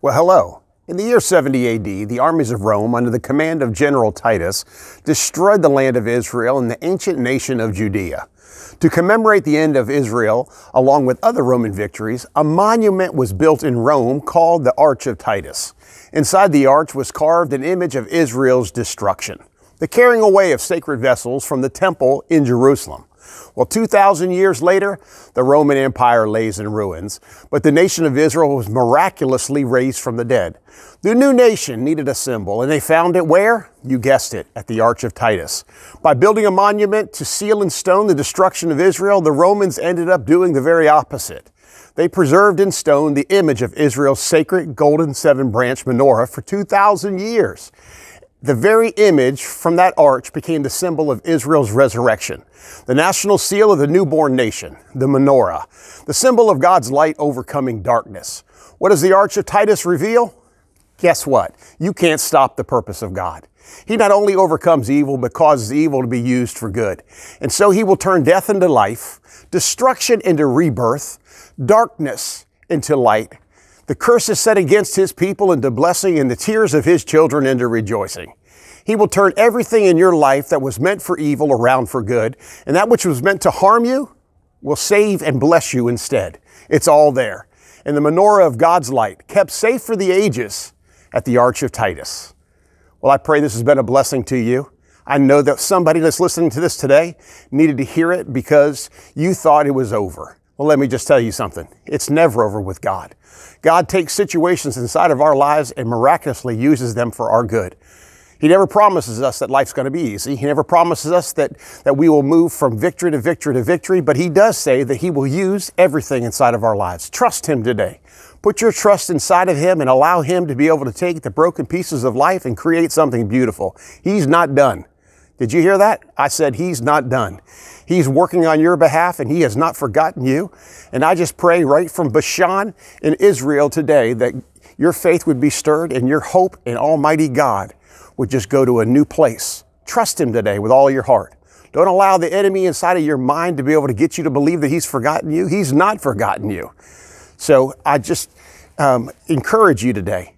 Well, hello. In the year 70 AD, the armies of Rome, under the command of General Titus, destroyed the land of Israel and the ancient nation of Judea. To commemorate the end of Israel, along with other Roman victories, a monument was built in Rome called the Arch of Titus. Inside the arch was carved an image of Israel's destruction, the carrying away of sacred vessels from the temple in Jerusalem. Well, 2,000 years later, the Roman Empire lays in ruins, but the nation of Israel was miraculously raised from the dead. The new nation needed a symbol, and they found it where? You guessed it, at the Arch of Titus. By building a monument to seal in stone the destruction of Israel, the Romans ended up doing the very opposite. They preserved in stone the image of Israel's sacred golden seven branch menorah for 2,000 years the very image from that arch became the symbol of Israel's resurrection, the national seal of the newborn nation, the menorah, the symbol of God's light overcoming darkness. What does the Arch of Titus reveal? Guess what? You can't stop the purpose of God. He not only overcomes evil, but causes evil to be used for good. And so he will turn death into life, destruction into rebirth, darkness into light, the curse is set against his people into blessing and the tears of his children into rejoicing. He will turn everything in your life that was meant for evil around for good, and that which was meant to harm you will save and bless you instead. It's all there. And the menorah of God's light, kept safe for the ages at the Arch of Titus. Well, I pray this has been a blessing to you. I know that somebody that's listening to this today needed to hear it because you thought it was over. Well, let me just tell you something. It's never over with God. God takes situations inside of our lives and miraculously uses them for our good. He never promises us that life's going to be easy. He never promises us that, that we will move from victory to victory to victory, but He does say that He will use everything inside of our lives. Trust Him today. Put your trust inside of Him and allow Him to be able to take the broken pieces of life and create something beautiful. He's not done. Did you hear that? I said, He's not done. He's working on your behalf and He has not forgotten you. And I just pray right from Bashan in Israel today that your faith would be stirred and your hope in Almighty God would just go to a new place. Trust Him today with all your heart. Don't allow the enemy inside of your mind to be able to get you to believe that He's forgotten you. He's not forgotten you. So I just um, encourage you today.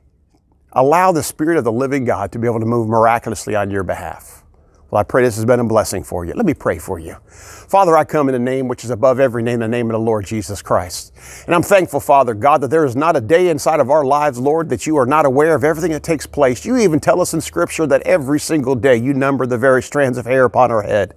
Allow the Spirit of the living God to be able to move miraculously on your behalf. Well, I pray this has been a blessing for you. Let me pray for you. Father, I come in the name which is above every name, the name of the Lord Jesus Christ. And I'm thankful, Father God, that there is not a day inside of our lives, Lord, that you are not aware of everything that takes place. You even tell us in Scripture that every single day you number the very strands of hair upon our head.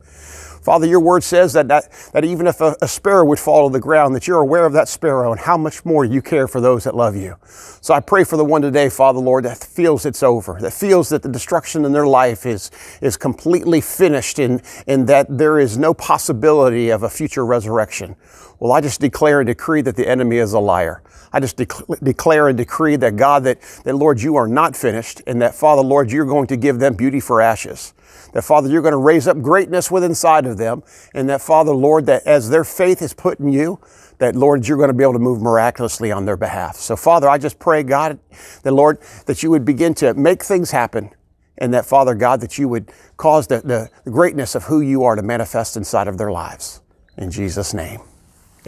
Father, your word says that, that, that even if a, a sparrow would fall to the ground, that you're aware of that sparrow and how much more you care for those that love you. So I pray for the one today, Father, Lord, that feels it's over, that feels that the destruction in their life is, is completely finished and, and that there is no possibility of a future resurrection. Well, I just declare and decree that the enemy is a liar. I just de declare and decree that God, that, that Lord, you are not finished and that Father, Lord, you're going to give them beauty for ashes. That Father, you're going to raise up greatness within inside of them. And that Father, Lord, that as their faith is put in you, that Lord, you're going to be able to move miraculously on their behalf. So Father, I just pray, God, that Lord, that you would begin to make things happen. And that Father God, that you would cause the, the greatness of who you are to manifest inside of their lives. In Jesus' name,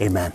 amen.